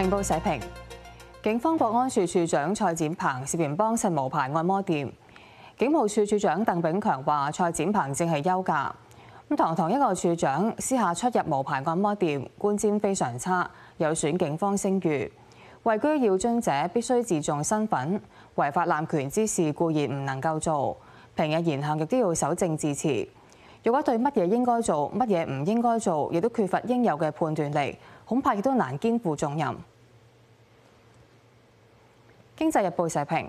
明报社评，警方国安署處长蔡展鹏涉嫌帮襯无牌按摩店。警务署處长邓炳强话：，蔡展鹏正系休假。咁堂堂一个處长，私下出入无牌按摩店，官瞻非常差，有损警方声誉。位居要津者必须自重身份，违法滥权之事固然唔能够做，平日言行亦都要守正自持。如果對乜嘢應該做，乜嘢唔應該做，亦都缺乏應有嘅判斷力，恐怕亦都難肩負重任。經濟日報社評：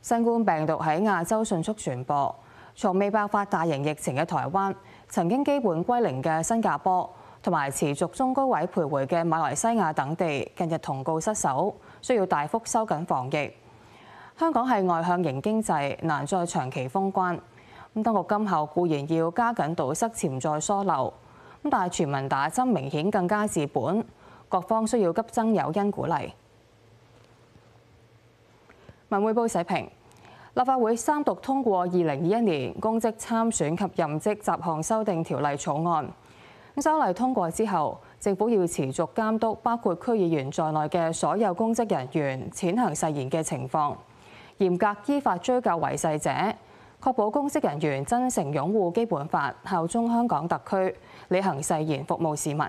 新冠病毒喺亞洲迅速傳播，從未爆發大型疫情嘅台灣，曾經基本歸零嘅新加坡，同埋持續中高位徘徊嘅馬來西亞等地，近日同告失守，需要大幅收緊防疫。香港係外向型經濟，難再長期封關。咁，當局今後固然要加緊堵塞潛在疏漏，咁但係全民打針明顯更加治本，各方需要急增有因鼓勵。文匯報史評：立法會三讀通過《二零二一年公職參選及任職雜項修訂條例草案》。咁修例通過之後，政府要持續監督包括區議員在內嘅所有公職人員踐行誓言嘅情況，嚴格依法追究違誓者。確保公職人員真誠擁護基本法，效忠香港特區，履行誓言，服務市民。